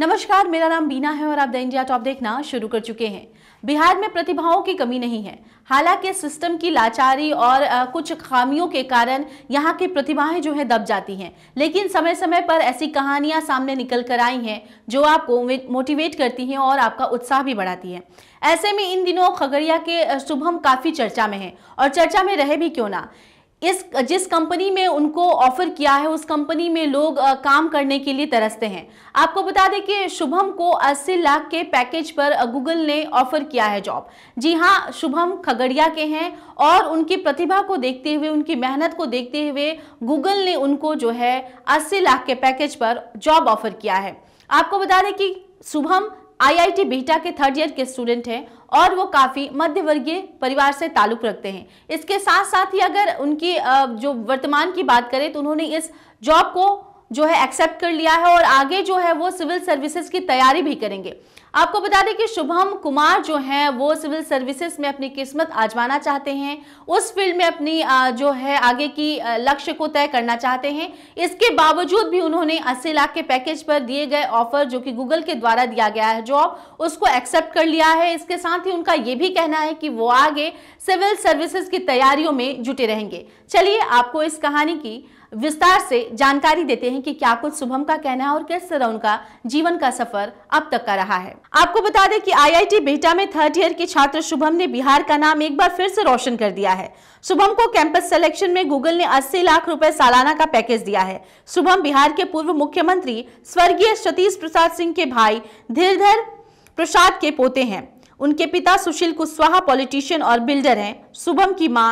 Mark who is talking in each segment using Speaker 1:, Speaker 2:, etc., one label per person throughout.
Speaker 1: नमस्कार मेरा नाम बीना है और आप द इंडिया टॉप देखना शुरू कर चुके हैं बिहार में प्रतिभाओं की कमी नहीं है हालांकि सिस्टम की लाचारी और आ, कुछ खामियों के कारण यहाँ की प्रतिभाएं जो है दब जाती हैं लेकिन समय समय पर ऐसी कहानियां सामने निकल कर आई हैं जो आपको मोटिवेट करती हैं और आपका उत्साह भी बढ़ाती है ऐसे में इन दिनों खगड़िया के शुभम काफ़ी चर्चा में है और चर्चा में रहे भी क्यों ना इस जिस कंपनी में उनको ऑफर किया है उस कंपनी में लोग आ, काम करने के लिए तरसते हैं आपको बता दें कि शुभम को 80 लाख के पैकेज पर गूगल ने ऑफर किया है जॉब जी हाँ शुभम खगड़िया के हैं और उनकी प्रतिभा को देखते हुए उनकी मेहनत को देखते हुए गूगल ने उनको जो है 80 लाख के पैकेज पर जॉब ऑफर किया है आपको बता दें कि शुभम आईआईटी बीटा के थर्ड ईयर के स्टूडेंट हैं और वो काफ़ी मध्यवर्गीय परिवार से ताल्लुक़ रखते हैं इसके साथ साथ ही अगर उनकी जो वर्तमान की बात करें तो उन्होंने इस जॉब को जो है एक्सेप्ट कर लिया है और आगे जो है वो सिविल सर्विसेज की तैयारी भी करेंगे आपको बता दें कि शुभम कुमार जो हैं वो सिविल सर्विसेज में अपनी किस्मत आजमाना चाहते हैं उस फील्ड में अपनी जो है आगे की लक्ष्य को तय करना चाहते हैं इसके बावजूद भी उन्होंने 80 लाख के पैकेज पर दिए गए ऑफर जो कि गूगल के द्वारा दिया गया है जॉब उसको एक्सेप्ट कर लिया है इसके साथ ही उनका ये भी कहना है कि वो आगे सिविल सर्विसेज की तैयारियों में जुटे रहेंगे चलिए आपको इस कहानी की विस्तार से जानकारी देते हैं कि क्या कुछ शुभम का कहना है और किस तरह उनका जीवन का सफर अब तक का रहा है आपको बता दें कि आईआईटी बेटा में थर्ड ईयर के छात्र शुभम ने बिहार का नाम एक बार फिर से रोशन कर दिया है शुभम को कैंपस सिलेक्शन में गूगल ने 80 लाख रुपए सालाना का पैकेज दिया है शुभम बिहार के पूर्व मुख्यमंत्री स्वर्गीय सतीश प्रसाद सिंह के भाई धीरधर प्रसाद के पोते हैं उनके पिता सुशील कुशवाहा पॉलिटिशियन और बिल्डर हैं शुभम की माँ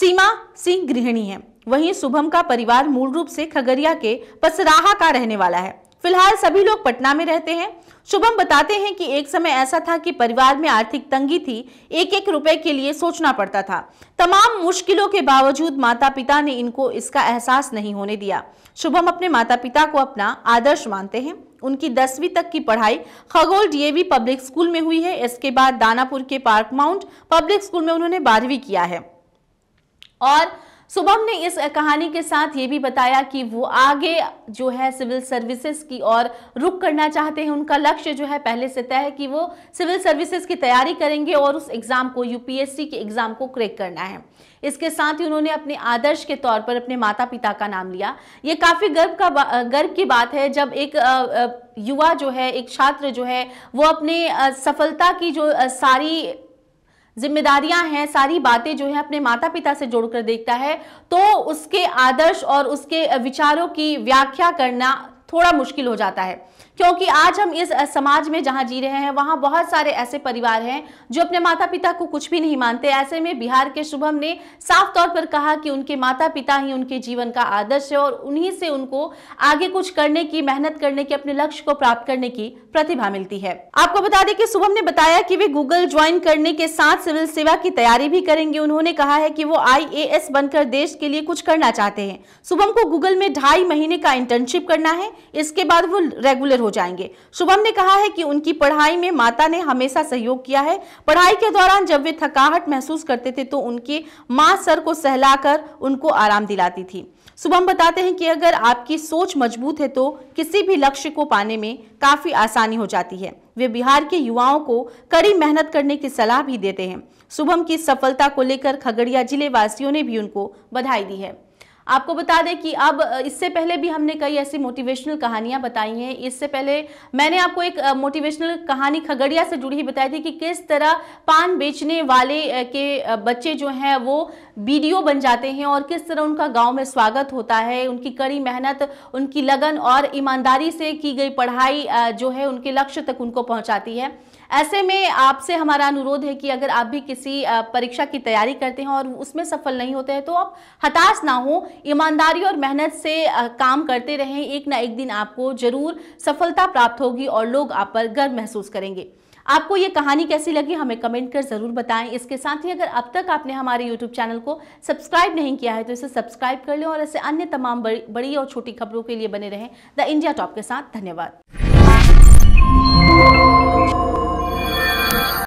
Speaker 1: सीमा सिंह गृहिणी है वहीं शुभम का परिवार मूल रूप से खगड़िया के पसराहा का रहने वाला है फिलहाल सभी लोग पटना में रहते हैं शुभम बताते हैं कि एक समय ऐसा था कि परिवार में आर्थिक तंगी थी एक एक रुपए के लिए सोचना पड़ता था तमाम मुश्किलों के बावजूद माता पिता ने इनको इसका एहसास नहीं होने दिया शुभम अपने माता पिता को अपना आदर्श मानते हैं उनकी दसवीं तक की पढ़ाई खगोल डीएवी पब्लिक स्कूल में हुई है इसके बाद दानापुर के पार्क माउंट पब्लिक स्कूल में उन्होंने बारहवीं किया है और शुभम ने इस कहानी के साथ ये भी बताया कि वो आगे जो है सिविल सर्विसेज की ओर रुख करना चाहते हैं उनका लक्ष्य जो है पहले से तय है कि वो सिविल सर्विसेज की तैयारी करेंगे और उस एग्ज़ाम को यूपीएससी के एग्ज़ाम को क्रैक करना है इसके साथ ही उन्होंने अपने आदर्श के तौर पर अपने माता पिता का नाम लिया ये काफ़ी गर्व का गर्व की बात है जब एक युवा जो है एक छात्र जो है वो अपने सफलता की जो सारी जिम्मेदारियां हैं सारी बातें जो है अपने माता पिता से जोड़कर देखता है तो उसके आदर्श और उसके विचारों की व्याख्या करना थोड़ा मुश्किल हो जाता है क्योंकि आज हम इस समाज में जहां जी रहे हैं वहां बहुत सारे ऐसे परिवार हैं जो अपने माता पिता को कुछ भी नहीं मानते ऐसे में बिहार के शुभम ने साफ तौर पर कहा कि उनके माता पिता ही उनके जीवन का आदर्श है और उन्हीं से उनको आगे कुछ करने की मेहनत करने की अपने लक्ष्य को प्राप्त करने की प्रतिभा मिलती है आपको बता दें कि शुभम ने बताया कि वे गूगल ज्वाइन करने के साथ सिविल सेवा की तैयारी भी करेंगे उन्होंने कहा है कि वो आईएएस बनकर देश के लिए कुछ करना चाहते हैं शुभम को गूगल में ढाई महीने का इंटर्नशिप करना है इसके बाद वो रेगुलर हो जाएंगे शुभम ने कहा है कि उनकी पढ़ाई में माता ने हमेशा सहयोग किया है पढ़ाई के दौरान जब वे थकाहट महसूस करते थे तो उनके माँ सर को सहलाकर उनको आराम दिलाती थी शुभम बताते हैं कि अगर आपकी सोच मजबूत है तो किसी भी लक्ष्य को पाने में काफ़ी आसानी हो जाती है वे बिहार के युवाओं को कड़ी मेहनत करने की सलाह भी देते हैं शुभम की सफलता को लेकर खगड़िया जिले वासियों ने भी उनको बधाई दी है आपको बता दें कि अब इससे पहले भी हमने कई ऐसी मोटिवेशनल कहानियां बताई हैं इससे पहले मैंने आपको एक मोटिवेशनल कहानी खगड़िया से जुड़ी ही बताई थी कि किस तरह पान बेचने वाले के बच्चे जो हैं वो वीडियो बन जाते हैं और किस तरह उनका गाँव में स्वागत होता है उनकी कड़ी मेहनत उनकी लगन और ईमानदारी से की गई पढ़ाई जो है उनके लक्ष्य तक उनको पहुँचाती है ऐसे में आपसे हमारा अनुरोध है कि अगर आप भी किसी परीक्षा की तैयारी करते हैं और उसमें सफल नहीं होते हैं तो आप हताश ना हो ईमानदारी और मेहनत से काम करते रहें एक ना एक दिन आपको जरूर सफलता प्राप्त होगी और लोग आप पर गर्व महसूस करेंगे आपको ये कहानी कैसी लगी हमें कमेंट कर ज़रूर बताएं इसके साथ ही अगर अब तक आपने हमारे यूट्यूब चैनल को सब्सक्राइब नहीं किया है तो इसे सब्सक्राइब कर लें और ऐसे अन्य तमाम बड़ी और छोटी खबरों के लिए बने रहें द इंडिया टॉप के साथ धन्यवाद